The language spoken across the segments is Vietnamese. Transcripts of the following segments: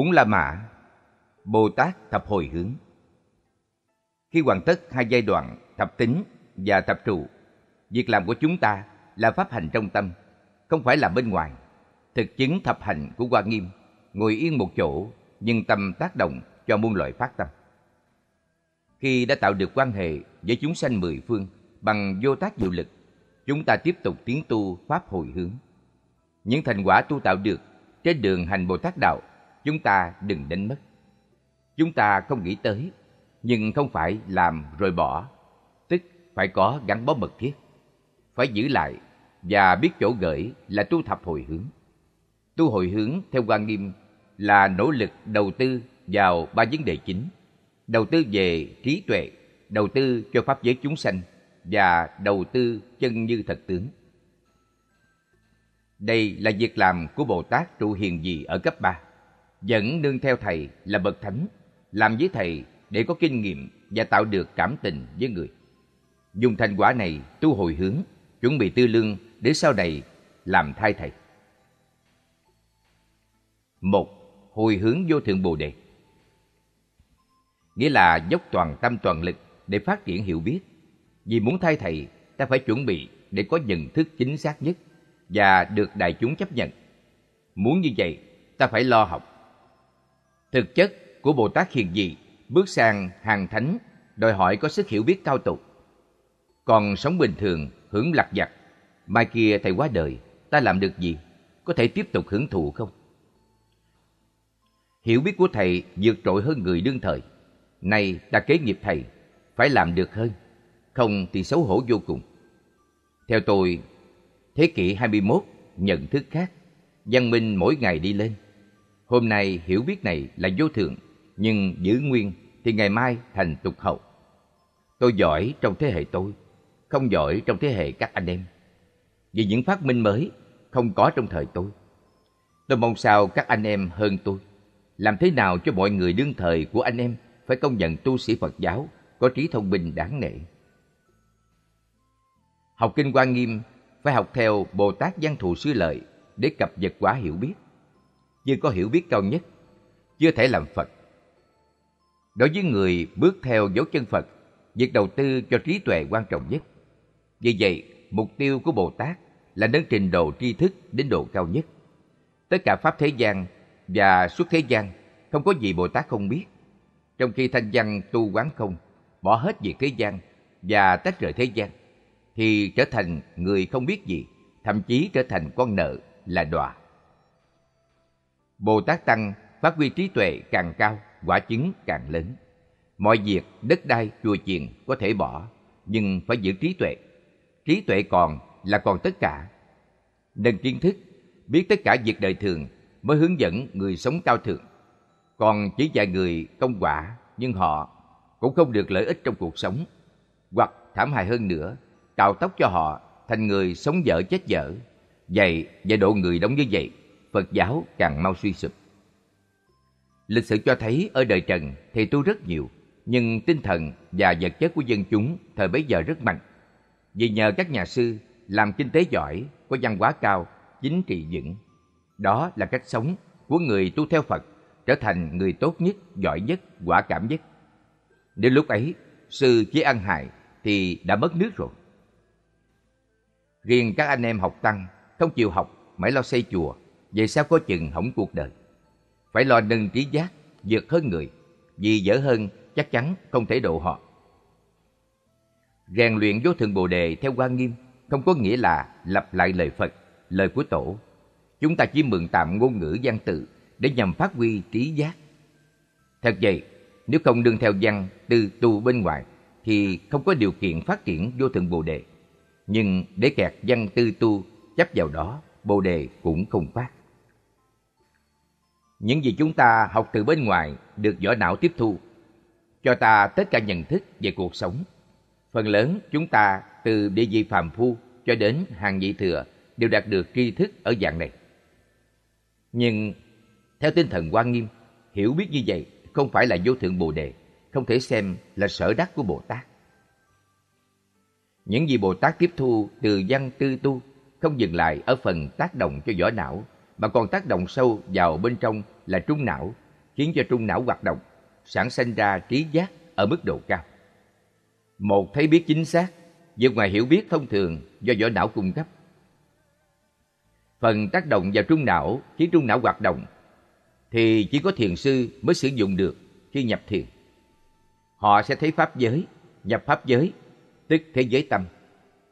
Bốn La Mã Bồ Tát Thập Hồi Hướng Khi hoàn tất hai giai đoạn thập tính và thập trụ, việc làm của chúng ta là pháp hành trong tâm, không phải là bên ngoài. Thực chứng thập hành của Hoa Nghiêm, ngồi yên một chỗ nhưng tâm tác động cho muôn loại phát tâm. Khi đã tạo được quan hệ với chúng sanh mười phương bằng vô tác diệu lực, chúng ta tiếp tục tiến tu pháp hồi hướng. Những thành quả tu tạo được trên đường hành Bồ Tát Đạo chúng ta đừng đánh mất. Chúng ta không nghĩ tới, nhưng không phải làm rồi bỏ, tức phải có gắn bó mật thiết. Phải giữ lại và biết chỗ gửi là tu thập hồi hướng. Tu hồi hướng theo quan nghiêm là nỗ lực đầu tư vào ba vấn đề chính. Đầu tư về trí tuệ, đầu tư cho pháp giới chúng sanh và đầu tư chân như thật tướng. Đây là việc làm của Bồ Tát trụ hiền gì ở cấp 3 vẫn nương theo thầy là bậc thánh làm với thầy để có kinh nghiệm và tạo được cảm tình với người dùng thành quả này tu hồi hướng chuẩn bị tư lương để sau này làm thay thầy một hồi hướng vô thượng bồ đề nghĩa là dốc toàn tâm toàn lực để phát triển hiểu biết vì muốn thay thầy ta phải chuẩn bị để có nhận thức chính xác nhất và được đại chúng chấp nhận muốn như vậy ta phải lo học Thực chất của Bồ Tát Hiền Dị bước sang hàng thánh đòi hỏi có sức hiểu biết cao tục. Còn sống bình thường, hưởng lạc vặt, mai kia thầy quá đời, ta làm được gì? Có thể tiếp tục hưởng thụ không? Hiểu biết của thầy vượt trội hơn người đương thời. Nay đã kế nghiệp thầy, phải làm được hơn, không thì xấu hổ vô cùng. Theo tôi, thế kỷ 21, nhận thức khác, văn minh mỗi ngày đi lên. Hôm nay hiểu biết này là vô thường, nhưng giữ nguyên thì ngày mai thành tục hậu. Tôi giỏi trong thế hệ tôi, không giỏi trong thế hệ các anh em. Vì những phát minh mới không có trong thời tôi. Tôi mong sao các anh em hơn tôi. Làm thế nào cho mọi người đương thời của anh em phải công nhận tu sĩ Phật giáo có trí thông minh đáng nể. Học Kinh quan Nghiêm phải học theo Bồ Tát Văn Thù Sư Lợi để cập nhật quá hiểu biết chưa có hiểu biết cao nhất, chưa thể làm Phật. Đối với người bước theo dấu chân Phật, việc đầu tư cho trí tuệ quan trọng nhất. Vì vậy, mục tiêu của Bồ Tát là nâng trình độ tri thức đến độ cao nhất. Tất cả Pháp thế gian và suốt thế gian không có gì Bồ Tát không biết. Trong khi thanh văn tu quán không, bỏ hết việc thế gian và tách rời thế gian, thì trở thành người không biết gì, thậm chí trở thành con nợ là đọa. Bồ Tát Tăng phát huy trí tuệ càng cao, quả chứng càng lớn. Mọi việc, đất đai, chùa chiền có thể bỏ, nhưng phải giữ trí tuệ. Trí tuệ còn là còn tất cả. Nâng kiến thức, biết tất cả việc đời thường mới hướng dẫn người sống cao thượng. Còn chỉ vài người công quả, nhưng họ cũng không được lợi ích trong cuộc sống. Hoặc thảm hại hơn nữa, cạo tóc cho họ thành người sống dở chết dở. Vậy, và độ người đóng như vậy Phật giáo càng mau suy sụp. Lịch sử cho thấy ở đời Trần thì tu rất nhiều, nhưng tinh thần và vật chất của dân chúng thời bấy giờ rất mạnh. Vì nhờ các nhà sư làm kinh tế giỏi, có văn hóa cao, chính trị vững. Đó là cách sống của người tu theo Phật, trở thành người tốt nhất, giỏi nhất, quả cảm nhất. nếu lúc ấy, sư chỉ ăn hại thì đã mất nước rồi. Riêng các anh em học tăng không chịu học, mãi lo xây chùa, Vậy sao có chừng hỏng cuộc đời? Phải lo nâng trí giác, vượt hơn người, vì dở hơn chắc chắn không thể độ họ. Rèn luyện vô thượng Bồ Đề theo quan nghiêm không có nghĩa là lặp lại lời Phật, lời của Tổ. Chúng ta chỉ mượn tạm ngôn ngữ văn tự để nhằm phát huy trí giác. Thật vậy, nếu không đương theo văn từ tu bên ngoài thì không có điều kiện phát triển vô thượng Bồ Đề. Nhưng để kẹt văn tư tu chấp vào đó, Bồ Đề cũng không phát. Những gì chúng ta học từ bên ngoài được võ não tiếp thu, cho ta tất cả nhận thức về cuộc sống. Phần lớn chúng ta từ địa vị phàm phu cho đến hàng vị thừa đều đạt được tri thức ở dạng này. Nhưng theo tinh thần quan nghiêm, hiểu biết như vậy không phải là vô thượng Bồ Đề, không thể xem là sở đắc của Bồ Tát. Những gì Bồ Tát tiếp thu từ văn tư tu không dừng lại ở phần tác động cho võ não mà còn tác động sâu vào bên trong là trung não, khiến cho trung não hoạt động, sản sinh ra trí giác ở mức độ cao. Một thấy biết chính xác, vượt ngoài hiểu biết thông thường do vỏ não cung cấp. Phần tác động vào trung não khiến trung não hoạt động thì chỉ có thiền sư mới sử dụng được khi nhập thiền. Họ sẽ thấy pháp giới, nhập pháp giới, tức thế giới tâm.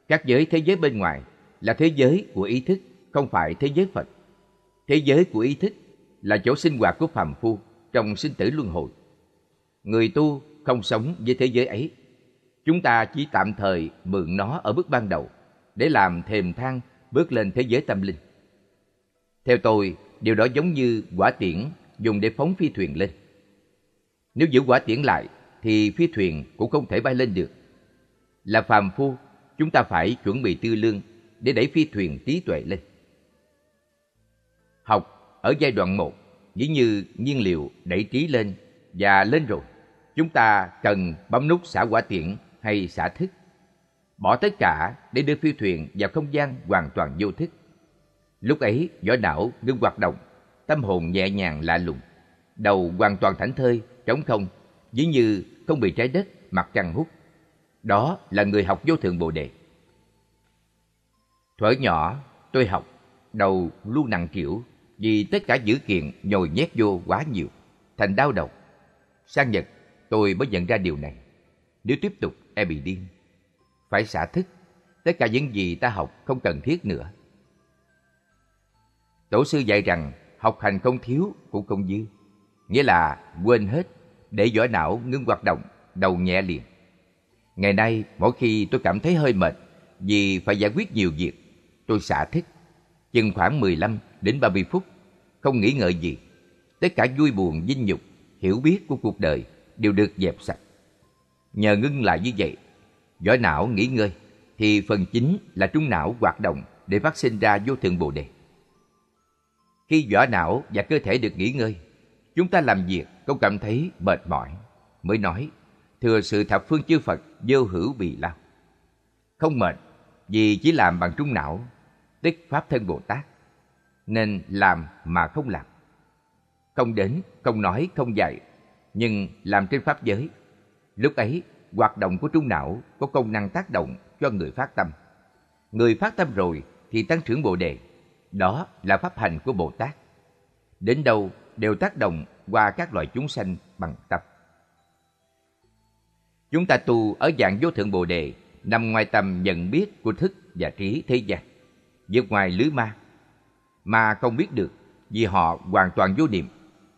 Các giới thế giới bên ngoài là thế giới của ý thức, không phải thế giới Phật thế giới của ý thức là chỗ sinh hoạt của phàm phu trong sinh tử luân hồi người tu không sống với thế giới ấy chúng ta chỉ tạm thời mượn nó ở bước ban đầu để làm thềm thang bước lên thế giới tâm linh theo tôi điều đó giống như quả tiễn dùng để phóng phi thuyền lên nếu giữ quả tiễn lại thì phi thuyền cũng không thể bay lên được là phàm phu chúng ta phải chuẩn bị tư lương để đẩy phi thuyền trí tuệ lên Học ở giai đoạn một dĩ như nhiên liệu đẩy trí lên và lên rồi. Chúng ta cần bấm nút xả quả tiện hay xả thức. Bỏ tất cả để đưa phi thuyền vào không gian hoàn toàn vô thức. Lúc ấy, võ não ngưng hoạt động, tâm hồn nhẹ nhàng lạ lùng. Đầu hoàn toàn thảnh thơi, trống không, dĩ như không bị trái đất, mặt trăng hút. Đó là người học vô thượng bồ đề. Thuở nhỏ, tôi học, đầu luôn nặng chịu vì tất cả dữ kiện nhồi nhét vô quá nhiều, thành đau đầu. Sang Nhật, tôi mới nhận ra điều này. Nếu tiếp tục, em bị điên. Phải xả thức, tất cả những gì ta học không cần thiết nữa. Tổ sư dạy rằng học hành không thiếu cũng không dư, nghĩa là quên hết, để vỏ não ngưng hoạt động, đầu nhẹ liền. Ngày nay, mỗi khi tôi cảm thấy hơi mệt vì phải giải quyết nhiều việc, tôi xả thức chừng khoảng 15 đến 30 phút, không nghĩ ngợi gì. Tất cả vui buồn, dinh nhục, hiểu biết của cuộc đời đều được dẹp sạch. Nhờ ngưng lại như vậy, giỏi não nghỉ ngơi, thì phần chính là trung não hoạt động để phát sinh ra vô thượng bồ đề. Khi vỏ não và cơ thể được nghỉ ngơi, chúng ta làm việc không cảm thấy mệt mỏi, mới nói thừa sự thập phương chư Phật vô hữu bì lao. Không mệt, vì chỉ làm bằng trung não, tức Pháp thân Bồ Tát nên làm mà không làm. Không đến, không nói, không dạy, nhưng làm trên pháp giới. Lúc ấy, hoạt động của trung não có công năng tác động cho người phát tâm. Người phát tâm rồi thì tăng trưởng Bồ Đề. Đó là pháp hành của Bồ Tát. Đến đâu đều tác động qua các loài chúng sanh bằng tập. Chúng ta tu ở dạng vô thượng Bồ Đề nằm ngoài tầm nhận biết của thức và trí thế gian, vượt ngoài lưới ma mà không biết được vì họ hoàn toàn vô niệm.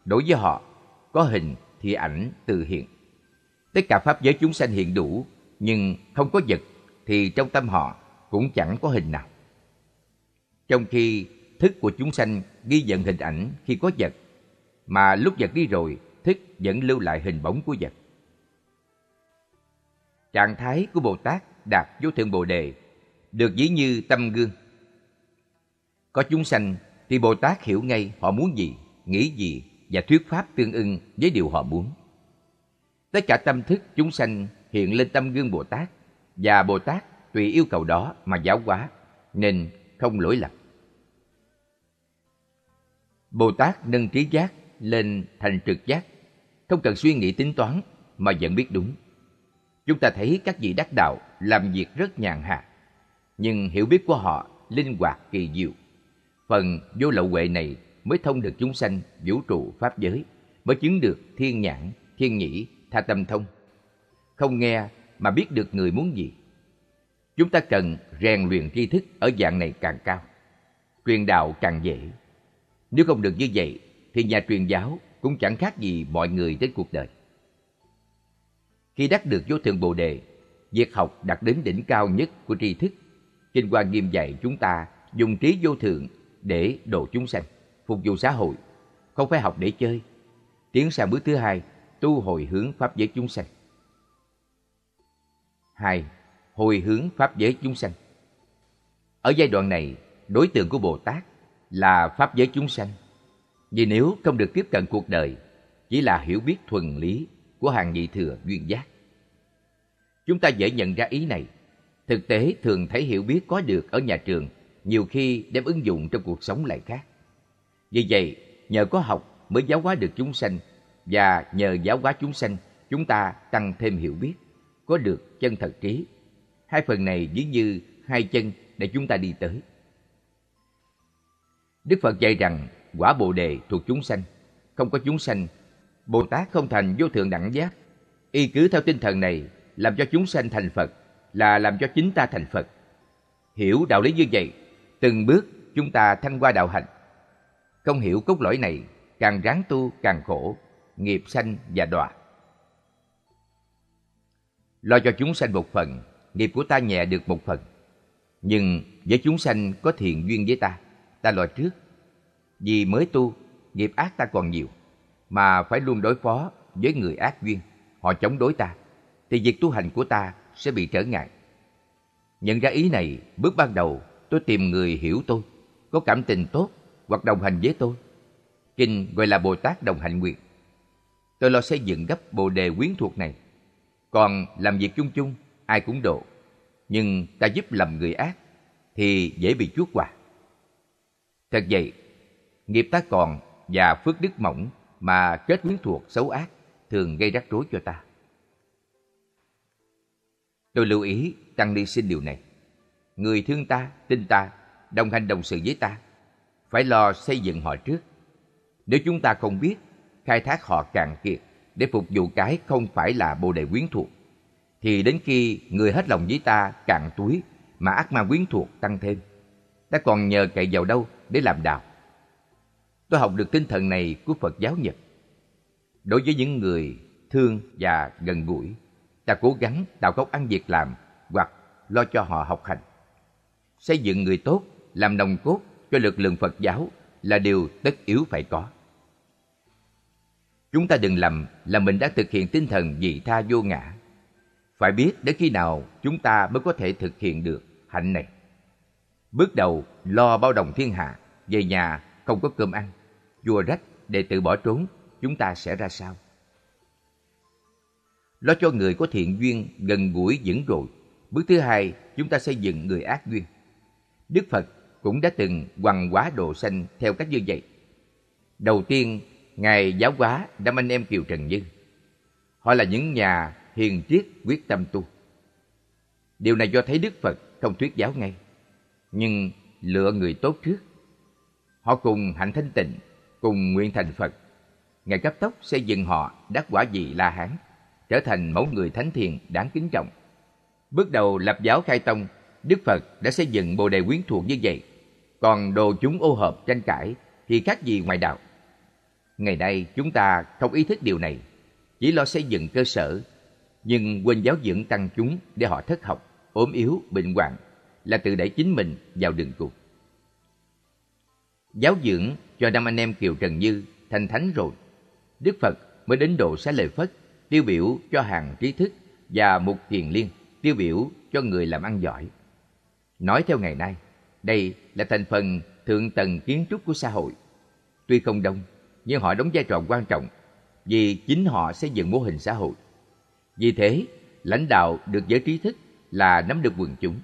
Đối với họ, có hình thì ảnh tự hiện. Tất cả pháp giới chúng sanh hiện đủ, nhưng không có vật thì trong tâm họ cũng chẳng có hình nào. Trong khi thức của chúng sanh ghi nhận hình ảnh khi có vật, mà lúc vật đi rồi, thức vẫn lưu lại hình bóng của vật. Trạng thái của Bồ Tát đạt vô thượng Bồ Đề được ví như tâm gương. Có chúng sanh thì Bồ Tát hiểu ngay họ muốn gì, nghĩ gì và thuyết pháp tương ưng với điều họ muốn. Tất cả tâm thức chúng sanh hiện lên tâm gương Bồ Tát và Bồ Tát tùy yêu cầu đó mà giáo hóa nên không lỗi lầm. Bồ Tát nâng trí giác lên thành trực giác, không cần suy nghĩ tính toán mà vẫn biết đúng. Chúng ta thấy các vị đắc đạo làm việc rất nhàn hạ, nhưng hiểu biết của họ linh hoạt kỳ diệu phần vô lậu huệ này mới thông được chúng sanh vũ trụ pháp giới mới chứng được thiên nhãn thiên nhĩ tha tâm thông không nghe mà biết được người muốn gì chúng ta cần rèn luyện tri thức ở dạng này càng cao truyền đạo càng dễ nếu không được như vậy thì nhà truyền giáo cũng chẳng khác gì mọi người trên cuộc đời khi đắc được vô thượng bồ đề việc học đạt đến đỉnh cao nhất của tri thức kinh hoa nghiêm dạy chúng ta dùng trí vô thường để độ chúng sanh, phục vụ xã hội, không phải học để chơi. Tiến sang bước thứ hai, tu hồi hướng pháp giới chúng sanh. hai Hồi hướng pháp giới chúng sanh. Ở giai đoạn này, đối tượng của Bồ Tát là pháp giới chúng sanh. Vì nếu không được tiếp cận cuộc đời, chỉ là hiểu biết thuần lý của hàng nhị thừa duyên giác. Chúng ta dễ nhận ra ý này. Thực tế thường thấy hiểu biết có được ở nhà trường nhiều khi đem ứng dụng trong cuộc sống lại khác. Vì vậy, nhờ có học mới giáo hóa được chúng sanh và nhờ giáo hóa chúng sanh chúng ta tăng thêm hiểu biết, có được chân thật trí. Hai phần này giống như hai chân để chúng ta đi tới. Đức Phật dạy rằng quả Bồ đề thuộc chúng sanh, không có chúng sanh, Bồ Tát không thành vô thượng đẳng giác. Y cứ theo tinh thần này, làm cho chúng sanh thành Phật là làm cho chính ta thành Phật. Hiểu đạo lý như vậy Từng bước chúng ta thanh qua đạo hạnh, Không hiểu cốt lõi này, càng ráng tu càng khổ, nghiệp sanh và đọa. Lo cho chúng sanh một phần, nghiệp của ta nhẹ được một phần. Nhưng với chúng sanh có thiện duyên với ta, ta lo trước. Vì mới tu, nghiệp ác ta còn nhiều, mà phải luôn đối phó với người ác duyên, họ chống đối ta, thì việc tu hành của ta sẽ bị trở ngại. Nhận ra ý này, bước ban đầu tôi tìm người hiểu tôi, có cảm tình tốt hoặc đồng hành với tôi. Kinh gọi là Bồ Tát đồng hành nguyện. Tôi lo xây dựng gấp bồ đề quyến thuộc này. Còn làm việc chung chung, ai cũng độ. Nhưng ta giúp lầm người ác, thì dễ bị chuốt quả. Thật vậy, nghiệp ta còn và phước đức mỏng mà kết quyến thuộc xấu ác thường gây rắc rối cho ta. Tôi lưu ý tăng ni xin điều này người thương ta, tin ta, đồng hành đồng sự với ta. Phải lo xây dựng họ trước. Nếu chúng ta không biết, khai thác họ càng kiệt để phục vụ cái không phải là bồ đề quyến thuộc, thì đến khi người hết lòng với ta cạn túi mà ác ma quyến thuộc tăng thêm. Ta còn nhờ cậy vào đâu để làm đạo. Tôi học được tinh thần này của Phật giáo Nhật. Đối với những người thương và gần gũi, ta cố gắng tạo gốc ăn việc làm hoặc lo cho họ học hành xây dựng người tốt làm nòng cốt cho lực lượng phật giáo là điều tất yếu phải có chúng ta đừng lầm là mình đã thực hiện tinh thần vị tha vô ngã phải biết đến khi nào chúng ta mới có thể thực hiện được hạnh này bước đầu lo bao đồng thiên hạ về nhà không có cơm ăn vua rách đệ tử bỏ trốn chúng ta sẽ ra sao lo cho người có thiện duyên gần gũi vững rồi bước thứ hai chúng ta xây dựng người ác duyên Đức Phật cũng đã từng quằn quá độ sanh theo cách như vậy. Đầu tiên, Ngài giáo hóa đám anh em Kiều Trần Như. Họ là những nhà hiền triết quyết tâm tu. Điều này do thấy Đức Phật không thuyết giáo ngay, nhưng lựa người tốt trước. Họ cùng hạnh thanh tịnh, cùng nguyện thành Phật. Ngài cấp tốc xây dựng họ đắc quả vị La Hán, trở thành mẫu người thánh thiền đáng kính trọng. Bước đầu lập giáo khai tông Đức Phật đã xây dựng bồ đề quyến thuộc như vậy. Còn đồ chúng ô hợp tranh cãi thì khác gì ngoại đạo. Ngày nay chúng ta không ý thức điều này, chỉ lo xây dựng cơ sở, nhưng quên giáo dưỡng tăng chúng để họ thất học, ốm yếu, bệnh hoạn là tự đẩy chính mình vào đường cùng. Giáo dưỡng cho năm anh em Kiều Trần Như thành thánh rồi. Đức Phật mới đến độ xá lợi Phất, tiêu biểu cho hàng trí thức và một kiền liên, tiêu biểu cho người làm ăn giỏi. Nói theo ngày nay, đây là thành phần thượng tầng kiến trúc của xã hội. Tuy không đông, nhưng họ đóng vai trò quan trọng vì chính họ xây dựng mô hình xã hội. Vì thế, lãnh đạo được giới trí thức là nắm được quần chúng.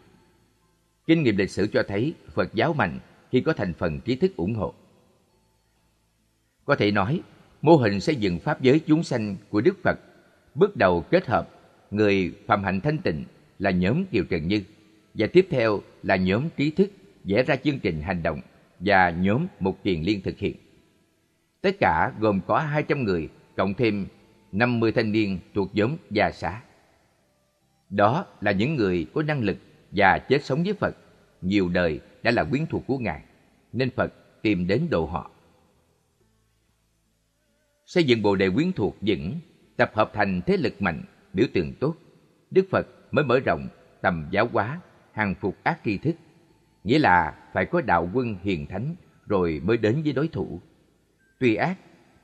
Kinh nghiệm lịch sử cho thấy Phật giáo mạnh khi có thành phần trí thức ủng hộ. Có thể nói, mô hình xây dựng pháp giới chúng sanh của Đức Phật bước đầu kết hợp người phạm hạnh thanh tịnh là nhóm Kiều Trần Như và tiếp theo là nhóm trí thức vẽ ra chương trình hành động và nhóm một tiền liên thực hiện. Tất cả gồm có 200 người, cộng thêm 50 thanh niên thuộc nhóm gia xã. Đó là những người có năng lực và chết sống với Phật, nhiều đời đã là quyến thuộc của Ngài, nên Phật tìm đến độ họ. Xây dựng Bồ Đề quyến thuộc vững, tập hợp thành thế lực mạnh, biểu tượng tốt, Đức Phật mới mở rộng tầm giáo hóa hàng phục ác tri thức, nghĩa là phải có đạo quân hiền thánh rồi mới đến với đối thủ. Tuy ác,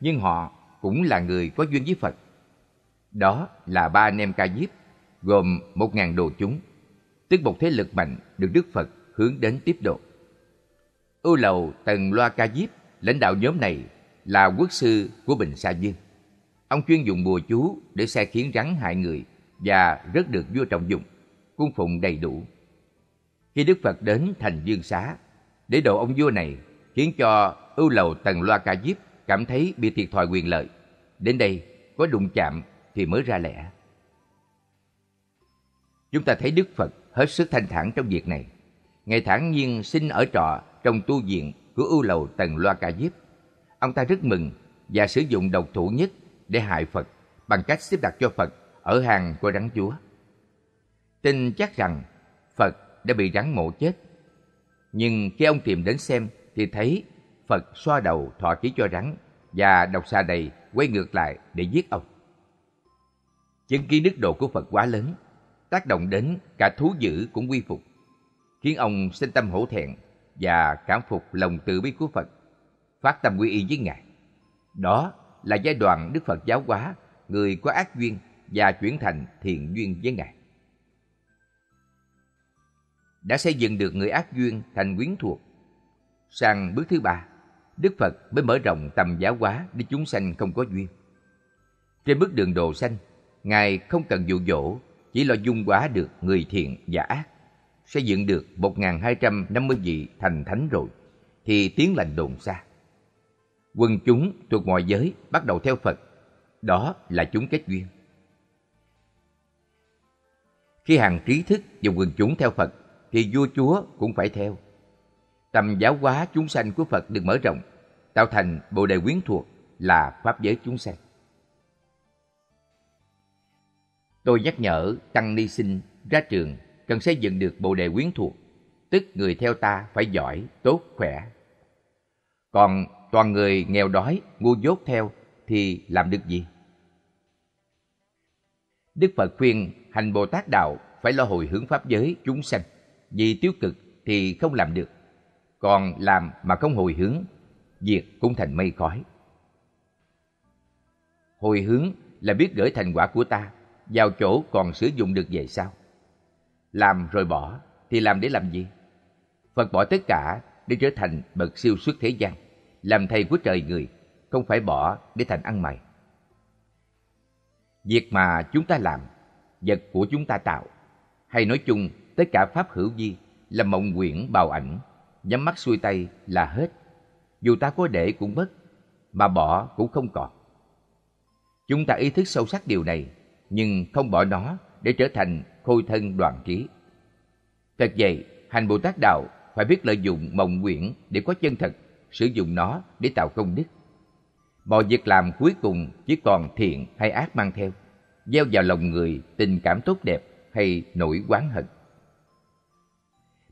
nhưng họ cũng là người có duyên với Phật. Đó là ba anh em ca diếp, gồm một ngàn đồ chúng, tức một thế lực mạnh được Đức Phật hướng đến tiếp độ. Ưu lầu Tần Loa Ca Diếp, lãnh đạo nhóm này là quốc sư của Bình Sa Dương. Ông chuyên dùng bùa chú để xe khiến rắn hại người và rất được vua trọng dụng, cung phụng đầy đủ khi Đức Phật đến thành Dương Xá để độ ông vua này khiến cho ưu lầu tần loa ca diếp cảm thấy bị thiệt thòi quyền lợi. Đến đây có đụng chạm thì mới ra lẽ. Chúng ta thấy Đức Phật hết sức thanh thản trong việc này. Ngài thản nhiên sinh ở trọ trong tu viện của ưu lầu tần loa ca diếp. Ông ta rất mừng và sử dụng độc thủ nhất để hại Phật bằng cách xếp đặt cho Phật ở hàng của rắn chúa. Tin chắc rằng Phật đã bị rắn mổ chết. Nhưng khi ông tìm đến xem thì thấy Phật xoa đầu thọ ký cho rắn và độc xà đầy quay ngược lại để giết ông. Chứng kiến đức độ của Phật quá lớn, tác động đến cả thú dữ cũng quy phục, khiến ông sinh tâm hổ thẹn và cảm phục lòng từ bi của Phật, phát tâm quy y với Ngài. Đó là giai đoạn Đức Phật giáo hóa, người có ác duyên và chuyển thành thiện duyên với Ngài đã xây dựng được người ác duyên thành quyến thuộc. Sang bước thứ ba, Đức Phật mới mở rộng tầm giáo hóa để chúng sanh không có duyên. Trên bước đường đồ sanh, Ngài không cần dụ dỗ, chỉ lo dung hóa được người thiện và ác. Xây dựng được 1.250 vị thành thánh rồi, thì tiếng lành đồn xa. Quần chúng thuộc mọi giới bắt đầu theo Phật, đó là chúng kết duyên. Khi hàng trí thức và quần chúng theo Phật thì vua chúa cũng phải theo. Tầm giáo hóa chúng sanh của Phật được mở rộng, tạo thành bồ đề quyến thuộc là pháp giới chúng sanh. Tôi nhắc nhở tăng ni sinh ra trường cần xây dựng được bồ đề quyến thuộc, tức người theo ta phải giỏi, tốt, khỏe. Còn toàn người nghèo đói, ngu dốt theo thì làm được gì? Đức Phật khuyên hành Bồ Tát đạo phải lo hồi hướng pháp giới chúng sanh vì tiêu cực thì không làm được còn làm mà không hồi hướng việc cũng thành mây khói hồi hướng là biết gửi thành quả của ta vào chỗ còn sử dụng được về sau làm rồi bỏ thì làm để làm gì phật bỏ tất cả để trở thành bậc siêu xuất thế gian làm thầy của trời người không phải bỏ để thành ăn mày việc mà chúng ta làm vật của chúng ta tạo hay nói chung tới cả pháp hữu vi là mộng quyển bào ảnh nhắm mắt xuôi tay là hết dù ta có để cũng mất mà bỏ cũng không còn chúng ta ý thức sâu sắc điều này nhưng không bỏ nó để trở thành khôi thân đoàn trí thật vậy hành bồ tát đạo phải biết lợi dụng mộng quyển để có chân thật sử dụng nó để tạo công đức mọi việc làm cuối cùng chỉ còn thiện hay ác mang theo gieo vào lòng người tình cảm tốt đẹp hay nỗi oán hận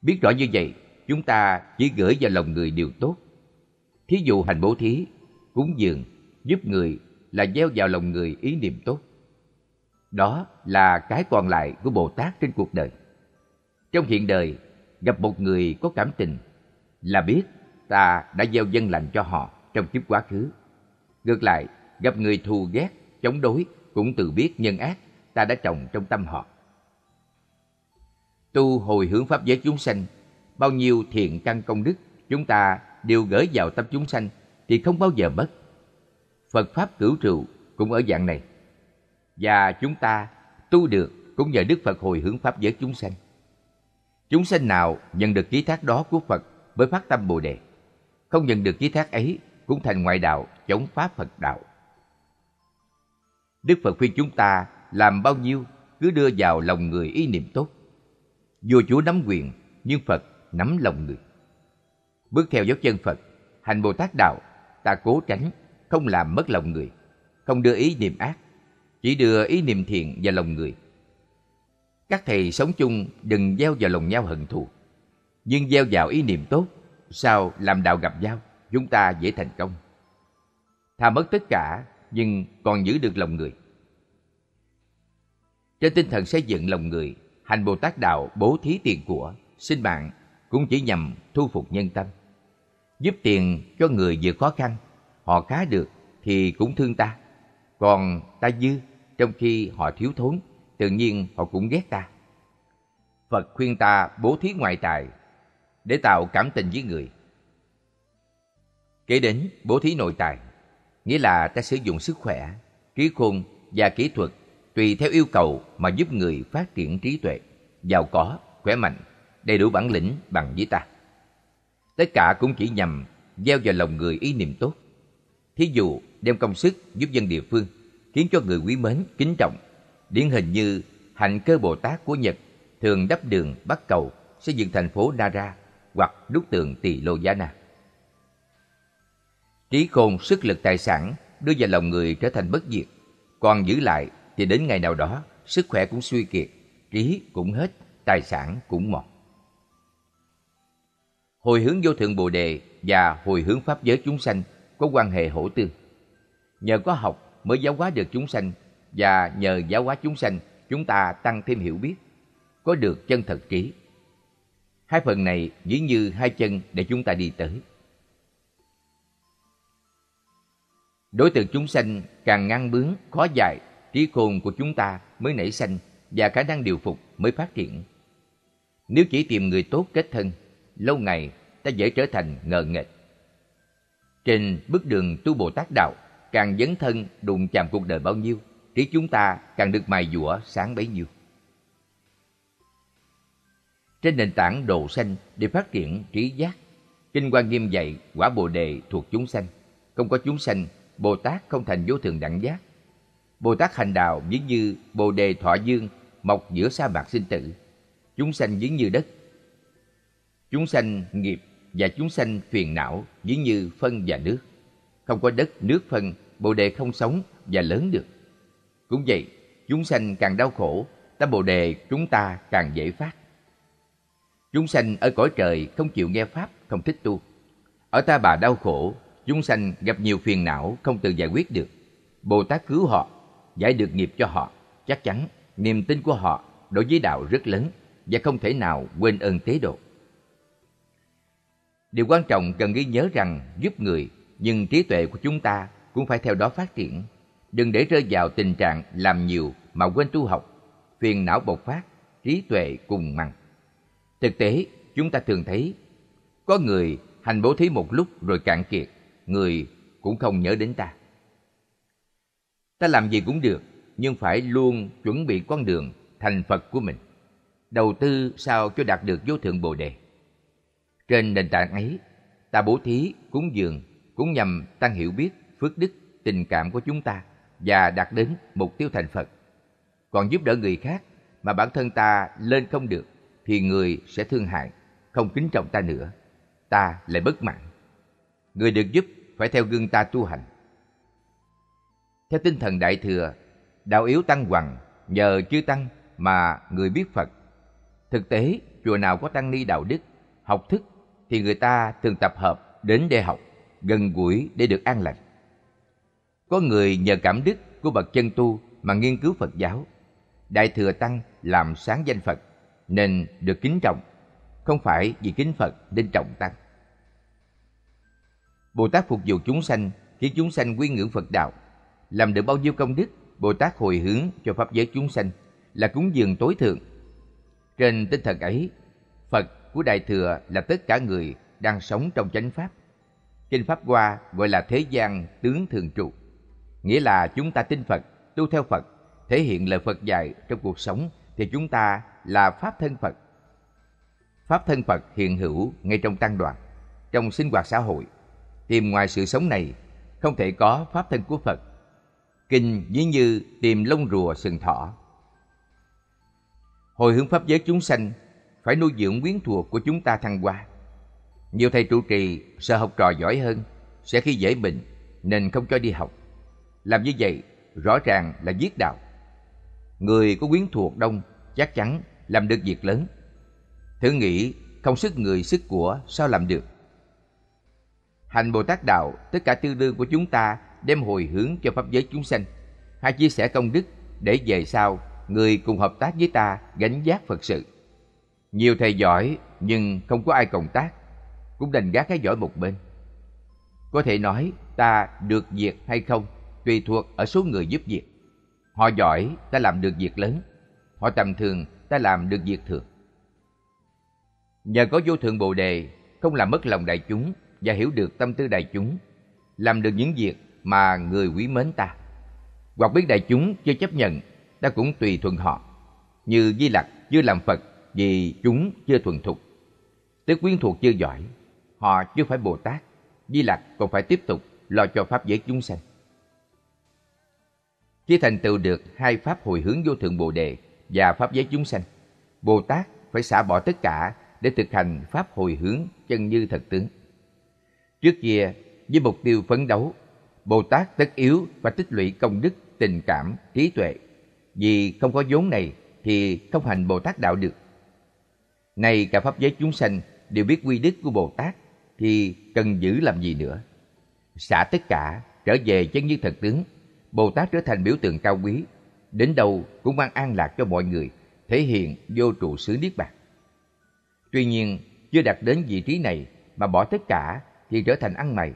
Biết rõ như vậy, chúng ta chỉ gửi vào lòng người điều tốt. Thí dụ hành bố thí, cúng dường, giúp người là gieo vào lòng người ý niệm tốt. Đó là cái còn lại của Bồ Tát trên cuộc đời. Trong hiện đời, gặp một người có cảm tình là biết ta đã gieo dân lành cho họ trong kiếp quá khứ. Ngược lại, gặp người thù ghét, chống đối cũng từ biết nhân ác ta đã trồng trong tâm họ tu hồi hướng pháp giới chúng sanh, bao nhiêu thiện căn công đức chúng ta đều gửi vào tâm chúng sanh thì không bao giờ mất. Phật Pháp cửu trụ cũng ở dạng này. Và chúng ta tu được cũng nhờ Đức Phật hồi hướng Pháp giới chúng sanh. Chúng sanh nào nhận được ký thác đó của Phật mới phát tâm Bồ Đề. Không nhận được ký thác ấy cũng thành ngoại đạo chống phá Phật đạo. Đức Phật khuyên chúng ta làm bao nhiêu cứ đưa vào lòng người ý niệm tốt. Vua chúa nắm quyền, nhưng Phật nắm lòng người. Bước theo dấu chân Phật, hành Bồ Tát đạo, ta cố tránh, không làm mất lòng người, không đưa ý niệm ác, chỉ đưa ý niệm thiện vào lòng người. Các thầy sống chung đừng gieo vào lòng nhau hận thù, nhưng gieo vào ý niệm tốt, sao làm đạo gặp nhau, chúng ta dễ thành công. Thà mất tất cả, nhưng còn giữ được lòng người. Trên tinh thần xây dựng lòng người hành Bồ Tát Đạo bố thí tiền của, sinh mạng cũng chỉ nhằm thu phục nhân tâm. Giúp tiền cho người vừa khó khăn, họ khá được thì cũng thương ta. Còn ta dư, trong khi họ thiếu thốn, tự nhiên họ cũng ghét ta. Phật khuyên ta bố thí ngoại tài để tạo cảm tình với người. Kể đến bố thí nội tài, nghĩa là ta sử dụng sức khỏe, trí khôn và kỹ thuật tùy theo yêu cầu mà giúp người phát triển trí tuệ, giàu có, khỏe mạnh, đầy đủ bản lĩnh bằng với ta. Tất cả cũng chỉ nhằm gieo vào lòng người ý niệm tốt. Thí dụ đem công sức giúp dân địa phương, khiến cho người quý mến, kính trọng. Điển hình như hạnh cơ Bồ Tát của Nhật thường đắp đường bắt cầu xây dựng thành phố Nara hoặc đúc tượng Tỳ Lô Giá Na. Trí khôn sức lực tài sản đưa vào lòng người trở thành bất diệt, còn giữ lại thì đến ngày nào đó sức khỏe cũng suy kiệt, trí cũng hết, tài sản cũng mòn. Hồi hướng vô thượng Bồ Đề và hồi hướng pháp giới chúng sanh có quan hệ hỗ tương. Nhờ có học mới giáo hóa được chúng sanh và nhờ giáo hóa chúng sanh chúng ta tăng thêm hiểu biết, có được chân thật trí. Hai phần này dĩ như hai chân để chúng ta đi tới. Đối tượng chúng sanh càng ngang bướng, khó dài trí khôn của chúng ta mới nảy sinh và khả năng điều phục mới phát triển. Nếu chỉ tìm người tốt kết thân, lâu ngày ta dễ trở thành ngờ nghệch. Trên bước đường tu Bồ Tát Đạo, càng dấn thân đụng chạm cuộc đời bao nhiêu, trí chúng ta càng được mài dũa sáng bấy nhiêu. Trên nền tảng đồ xanh để phát triển trí giác, Kinh quan Nghiêm dạy quả Bồ Đề thuộc chúng sanh. Không có chúng sanh, Bồ Tát không thành vô thường đẳng giác Bồ Tát hành đạo giống như Bồ đề thọ dương mọc giữa sa mạc sinh tử. Chúng sanh giống như đất. Chúng sanh nghiệp và chúng sanh phiền não giống như phân và nước. Không có đất, nước phân, Bồ đề không sống và lớn được. Cũng vậy, chúng sanh càng đau khổ, tâm Bồ đề chúng ta càng dễ phát. Chúng sanh ở cõi trời không chịu nghe pháp, không thích tu. Ở ta bà đau khổ, chúng sanh gặp nhiều phiền não không tự giải quyết được. Bồ Tát cứu họ giải được nghiệp cho họ, chắc chắn niềm tin của họ đối với đạo rất lớn và không thể nào quên ơn tế độ. Điều quan trọng cần ghi nhớ rằng giúp người, nhưng trí tuệ của chúng ta cũng phải theo đó phát triển. Đừng để rơi vào tình trạng làm nhiều mà quên tu học, phiền não bộc phát, trí tuệ cùng mặn. Thực tế, chúng ta thường thấy có người hành bố thí một lúc rồi cạn kiệt, người cũng không nhớ đến ta. Ta làm gì cũng được, nhưng phải luôn chuẩn bị con đường thành Phật của mình. Đầu tư sao cho đạt được vô thượng Bồ đề. Trên nền tảng ấy, ta bố thí, cúng dường cũng nhằm tăng hiểu biết, phước đức, tình cảm của chúng ta và đạt đến mục tiêu thành Phật. Còn giúp đỡ người khác mà bản thân ta lên không được thì người sẽ thương hại, không kính trọng ta nữa. Ta lại bất mãn. Người được giúp phải theo gương ta tu hành. Theo tinh thần Đại Thừa, đạo yếu tăng hoằng nhờ chư tăng mà người biết Phật. Thực tế, chùa nào có tăng ni đạo đức, học thức thì người ta thường tập hợp đến để học, gần gũi để được an lành. Có người nhờ cảm đức của bậc chân tu mà nghiên cứu Phật giáo. Đại Thừa Tăng làm sáng danh Phật nên được kính trọng, không phải vì kính Phật nên trọng Tăng. Bồ Tát phục vụ chúng sanh khiến chúng sanh quy ngưỡng Phật đạo làm được bao nhiêu công đức, Bồ Tát hồi hướng cho pháp giới chúng sanh là cúng dường tối thượng. Trên tinh thần ấy, Phật của Đại Thừa là tất cả người đang sống trong chánh pháp. Kinh Pháp Hoa gọi là thế gian tướng thường trụ, nghĩa là chúng ta tin Phật, tu theo Phật, thể hiện lời Phật dạy trong cuộc sống thì chúng ta là Pháp thân Phật. Pháp thân Phật hiện hữu ngay trong tăng đoàn, trong sinh hoạt xã hội. Tìm ngoài sự sống này, không thể có Pháp thân của Phật kinh ví như tìm lông rùa sừng thỏ hồi hướng pháp giới chúng sanh phải nuôi dưỡng quyến thuộc của chúng ta thăng hoa nhiều thầy trụ trì sợ học trò giỏi hơn sẽ khi dễ mình nên không cho đi học làm như vậy rõ ràng là giết đạo người có quyến thuộc đông chắc chắn làm được việc lớn thử nghĩ không sức người sức của sao làm được hành bồ tát đạo tất cả tư lương của chúng ta đem hồi hướng cho pháp giới chúng sanh. hay chia sẻ công đức để về sau người cùng hợp tác với ta gánh giác Phật sự. Nhiều thầy giỏi nhưng không có ai cộng tác, cũng đành gác cái giỏi một bên. Có thể nói ta được việc hay không tùy thuộc ở số người giúp việc. Họ giỏi ta làm được việc lớn, họ tầm thường ta làm được việc thường. Nhờ có vô thượng bồ đề, không làm mất lòng đại chúng và hiểu được tâm tư đại chúng, làm được những việc mà người quý mến ta hoặc biết đại chúng chưa chấp nhận ta cũng tùy thuận họ như di lặc chưa làm phật vì chúng chưa thuần thục tức quyến thuộc chưa giỏi họ chưa phải bồ tát di lặc còn phải tiếp tục lo cho pháp giới chúng sanh khi thành tựu được hai pháp hồi hướng vô thượng bồ đề và pháp giới chúng sanh bồ tát phải xả bỏ tất cả để thực hành pháp hồi hướng chân như thật tướng trước kia với mục tiêu phấn đấu Bồ Tát tất yếu và tích lũy công đức, tình cảm, trí tuệ. Vì không có vốn này thì không hành Bồ Tát đạo được. nay cả pháp giới chúng sanh đều biết quy đức của Bồ Tát thì cần giữ làm gì nữa? Xả tất cả trở về chân như thật tướng. Bồ Tát trở thành biểu tượng cao quý, đến đâu cũng mang an lạc cho mọi người, thể hiện vô trụ xứ Niết Bàn. Tuy nhiên, chưa đạt đến vị trí này mà bỏ tất cả thì trở thành ăn mày,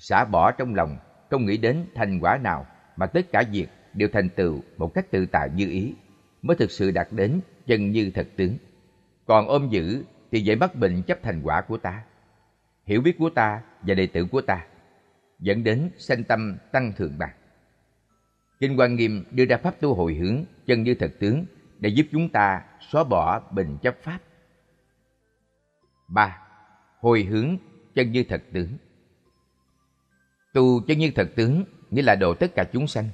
xả bỏ trong lòng, không nghĩ đến thành quả nào mà tất cả việc đều thành tựu một cách tự tại như ý, mới thực sự đạt đến chân như thật tướng. Còn ôm giữ thì dễ mắc bệnh chấp thành quả của ta, hiểu biết của ta và đệ tử của ta, dẫn đến sanh tâm tăng thượng bằng. Kinh Quan Nghiêm đưa ra pháp tu hồi hướng chân như thật tướng để giúp chúng ta xóa bỏ bệnh chấp pháp. 3. Hồi hướng chân như thật tướng Tu chân như thật tướng nghĩa là độ tất cả chúng sanh,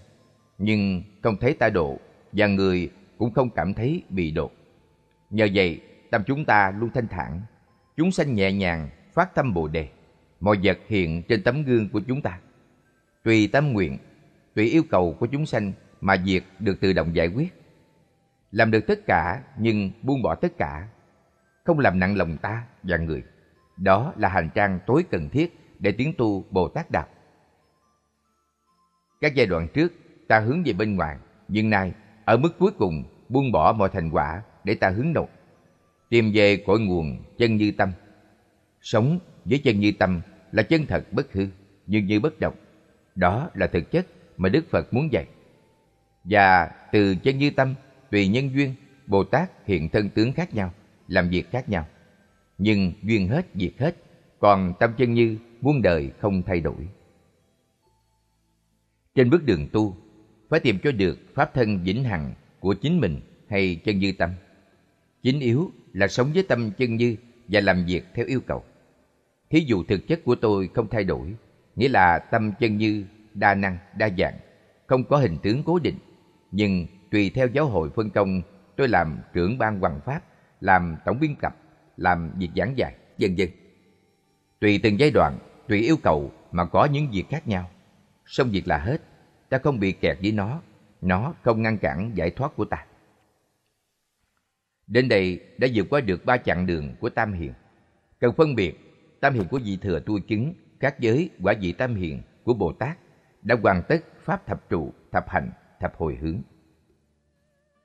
nhưng không thấy ta độ và người cũng không cảm thấy bị độ. Nhờ vậy, tâm chúng ta luôn thanh thản, chúng sanh nhẹ nhàng phát tâm Bồ đề. Mọi vật hiện trên tấm gương của chúng ta. Tùy tâm nguyện, tùy yêu cầu của chúng sanh mà việc được tự động giải quyết. Làm được tất cả nhưng buông bỏ tất cả, không làm nặng lòng ta và người. Đó là hành trang tối cần thiết để tiến tu Bồ Tát Đạo. Các giai đoạn trước, ta hướng về bên ngoài, nhưng nay, ở mức cuối cùng, buông bỏ mọi thành quả để ta hướng nội. Tìm về cội nguồn chân như tâm. Sống với chân như tâm là chân thật bất hư, nhưng như bất động. Đó là thực chất mà Đức Phật muốn dạy. Và từ chân như tâm, tùy nhân duyên, Bồ Tát hiện thân tướng khác nhau, làm việc khác nhau. Nhưng duyên hết, việc hết, còn tâm chân như muôn đời không thay đổi. Trên bước đường tu, phải tìm cho được pháp thân vĩnh hằng của chính mình hay chân như tâm. Chính yếu là sống với tâm chân như và làm việc theo yêu cầu. Thí dụ thực chất của tôi không thay đổi, nghĩa là tâm chân như đa năng, đa dạng, không có hình tướng cố định. Nhưng tùy theo giáo hội phân công, tôi làm trưởng ban hoàng pháp, làm tổng biên tập, làm việc giảng dạy, vân vân. Tùy từng giai đoạn, tùy yêu cầu mà có những việc khác nhau. Xong việc là hết, ta không bị kẹt với nó, nó không ngăn cản giải thoát của ta. Đến đây đã vượt qua được ba chặng đường của Tam Hiền. Cần phân biệt, Tam Hiền của vị thừa tu chứng các giới quả vị Tam Hiền của Bồ Tát đã hoàn tất Pháp thập trụ, thập hành, thập hồi hướng.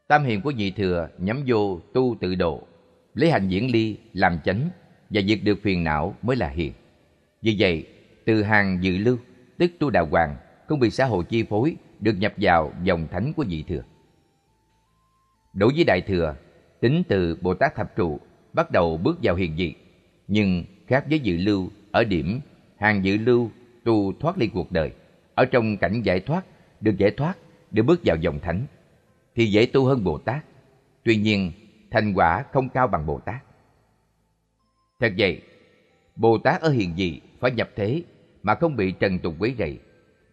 Tam hiền của vị thừa nhắm vô tu tự độ, lấy hành diễn ly làm chánh và diệt được phiền não mới là hiền. Vì vậy, từ hàng dự lưu tức tu đạo hoàng, không bị xã hội chi phối, được nhập vào dòng thánh của vị thừa. Đối với đại thừa, tính từ Bồ Tát Thập Trụ bắt đầu bước vào hiền diệt, nhưng khác với dự lưu ở điểm hàng dự lưu tu thoát ly cuộc đời, ở trong cảnh giải thoát, được giải thoát được bước vào dòng thánh, thì dễ tu hơn Bồ Tát. Tuy nhiên, thành quả không cao bằng Bồ Tát. Thật vậy, Bồ Tát ở hiền dị phải nhập thế mà không bị trần tục quấy rầy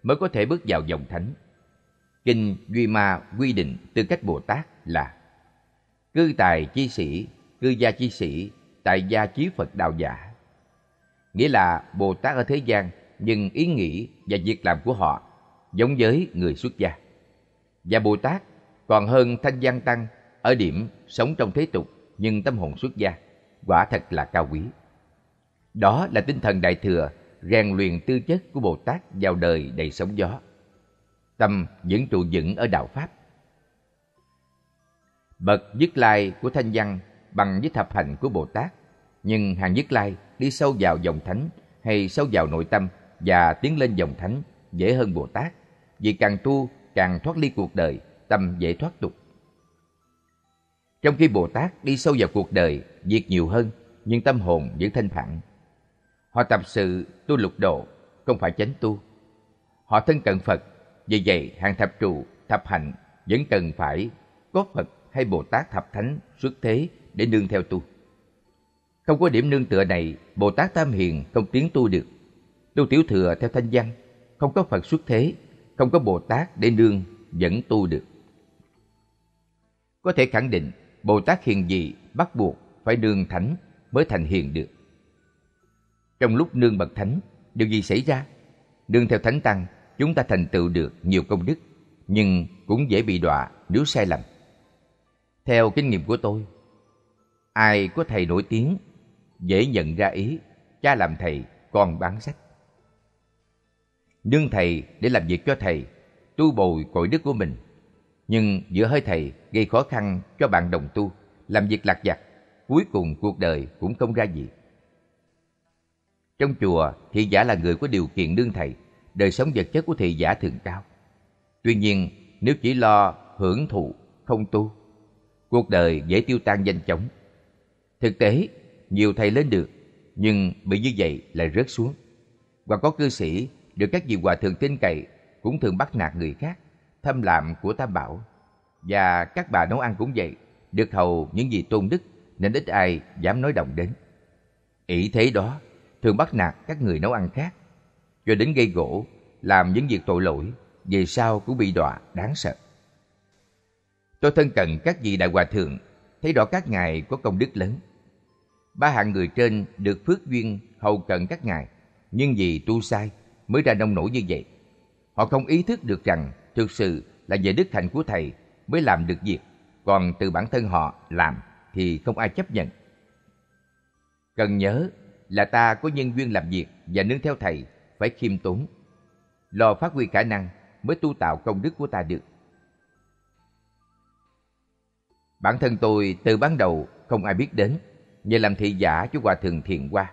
mới có thể bước vào dòng thánh. Kinh Duy Ma quy định tư cách Bồ Tát là cư tài chi sĩ, cư gia chi sĩ, tại gia chí Phật đạo giả. Nghĩa là Bồ Tát ở thế gian nhưng ý nghĩ và việc làm của họ giống với người xuất gia. Và Bồ Tát còn hơn thanh gian tăng ở điểm sống trong thế tục nhưng tâm hồn xuất gia quả thật là cao quý. Đó là tinh thần đại thừa rèn luyện tư chất của Bồ Tát vào đời đầy sóng gió. Tâm vẫn trụ vững ở đạo Pháp. Bậc dứt lai của Thanh Văn bằng với thập hành của Bồ Tát, nhưng hàng dứt lai đi sâu vào dòng thánh hay sâu vào nội tâm và tiến lên dòng thánh dễ hơn Bồ Tát, vì càng tu càng thoát ly cuộc đời, tâm dễ thoát tục. Trong khi Bồ Tát đi sâu vào cuộc đời, việc nhiều hơn, nhưng tâm hồn vẫn thanh thản. Họ tập sự tu lục độ, không phải chánh tu. Họ thân cận Phật, vì vậy hàng thập trụ, thập hạnh vẫn cần phải có Phật hay Bồ Tát thập thánh xuất thế để nương theo tu. Không có điểm nương tựa này, Bồ Tát Tam Hiền không tiến tu được. Tu tiểu thừa theo thanh văn, không có Phật xuất thế, không có Bồ Tát để nương vẫn tu được. Có thể khẳng định, Bồ Tát hiền gì bắt buộc phải nương thánh mới thành hiền được. Trong lúc nương bậc thánh, điều gì xảy ra? Nương theo thánh tăng, chúng ta thành tựu được nhiều công đức, nhưng cũng dễ bị đọa nếu sai lầm. Theo kinh nghiệm của tôi, ai có thầy nổi tiếng, dễ nhận ra ý, cha làm thầy, con bán sách. Nương thầy để làm việc cho thầy, tu bồi cội đức của mình. Nhưng giữa hơi thầy gây khó khăn cho bạn đồng tu, làm việc lạc vặt, cuối cùng cuộc đời cũng không ra gì. Trong chùa, thị giả là người có điều kiện đương thầy, đời sống vật chất của thị giả thường cao. Tuy nhiên, nếu chỉ lo hưởng thụ, không tu, cuộc đời dễ tiêu tan nhanh chóng. Thực tế, nhiều thầy lên được, nhưng bị như vậy lại rớt xuống. Và có cư sĩ được các vị hòa thượng tin cậy cũng thường bắt nạt người khác, thâm lạm của tam bảo. Và các bà nấu ăn cũng vậy, được hầu những gì tôn đức nên ít ai dám nói đồng đến. ỷ thế đó thường bắt nạt các người nấu ăn khác, cho đến gây gỗ, làm những việc tội lỗi, về sau cũng bị đọa đáng sợ. Tôi thân cận các vị đại hòa thượng, thấy rõ các ngài có công đức lớn. Ba hạng người trên được phước duyên hầu cận các ngài, nhưng vì tu sai mới ra nông nổi như vậy. Họ không ý thức được rằng thực sự là về đức hạnh của thầy mới làm được việc, còn từ bản thân họ làm thì không ai chấp nhận. Cần nhớ là ta có nhân duyên làm việc và nương theo thầy phải khiêm tốn lo phát huy khả năng mới tu tạo công đức của ta được bản thân tôi từ ban đầu không ai biết đến nhờ làm thị giả cho hòa thượng thiền qua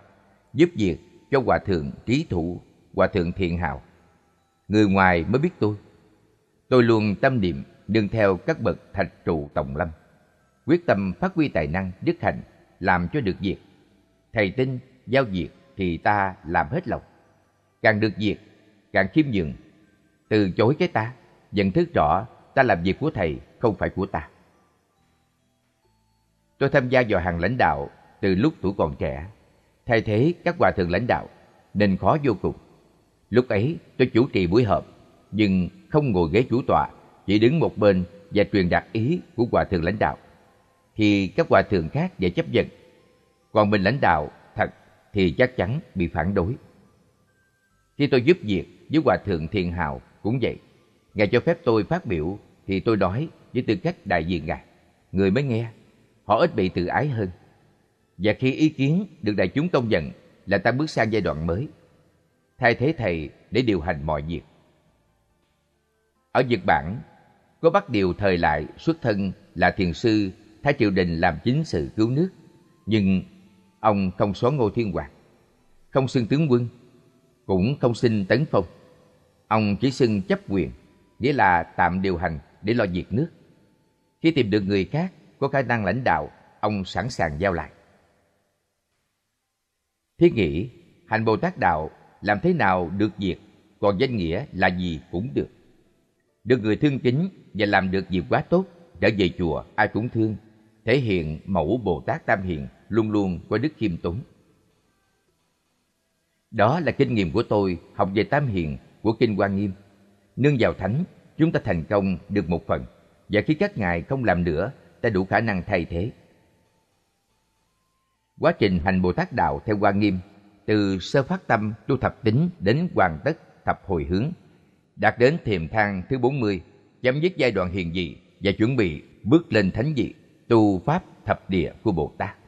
giúp việc cho hòa thượng trí thụ hòa thượng thiền hào người ngoài mới biết tôi tôi luôn tâm niệm đương theo các bậc thạch trụ tổng lâm quyết tâm phát huy tài năng đức hạnh làm cho được việc thầy tin giao việc thì ta làm hết lòng. Càng được việc, càng khiêm nhường, từ chối cái ta, nhận thức rõ ta làm việc của thầy không phải của ta. Tôi tham gia vào hàng lãnh đạo từ lúc tuổi còn trẻ, thay thế các hòa thượng lãnh đạo, nên khó vô cùng. Lúc ấy tôi chủ trì buổi họp, nhưng không ngồi ghế chủ tọa, chỉ đứng một bên và truyền đạt ý của hòa thượng lãnh đạo. Thì các hòa thượng khác dễ chấp nhận, còn mình lãnh đạo thì chắc chắn bị phản đối. Khi tôi giúp việc với Hòa Thượng Thiền Hào cũng vậy. Ngài cho phép tôi phát biểu thì tôi nói với tư cách đại diện Ngài. Người mới nghe, họ ít bị tự ái hơn. Và khi ý kiến được đại chúng công nhận là ta bước sang giai đoạn mới. Thay thế thầy để điều hành mọi việc. Ở Nhật Bản, có bắt điều thời lại xuất thân là thiền sư Thái Triều Đình làm chính sự cứu nước. Nhưng ông không xóa ngô thiên hoàng không xưng tướng quân cũng không xin tấn phong ông chỉ xưng chấp quyền nghĩa là tạm điều hành để lo việc nước khi tìm được người khác có khả năng lãnh đạo ông sẵn sàng giao lại thiết nghĩ hành bồ tát đạo làm thế nào được việc còn danh nghĩa là gì cũng được được người thương kính và làm được việc quá tốt trở về chùa ai cũng thương thể hiện mẫu bồ tát tam hiền luôn luôn có đức khiêm tốn. Đó là kinh nghiệm của tôi học về tam hiền của Kinh Quan Nghiêm. Nương vào thánh, chúng ta thành công được một phần, và khi các ngài không làm nữa, ta đủ khả năng thay thế. Quá trình hành Bồ Tát Đạo theo Quan Nghiêm, từ sơ phát tâm tu thập tính đến hoàn tất thập hồi hướng, đạt đến thiềm thang thứ 40, chấm dứt giai đoạn hiền dị và chuẩn bị bước lên thánh dị, tu pháp thập địa của Bồ Tát.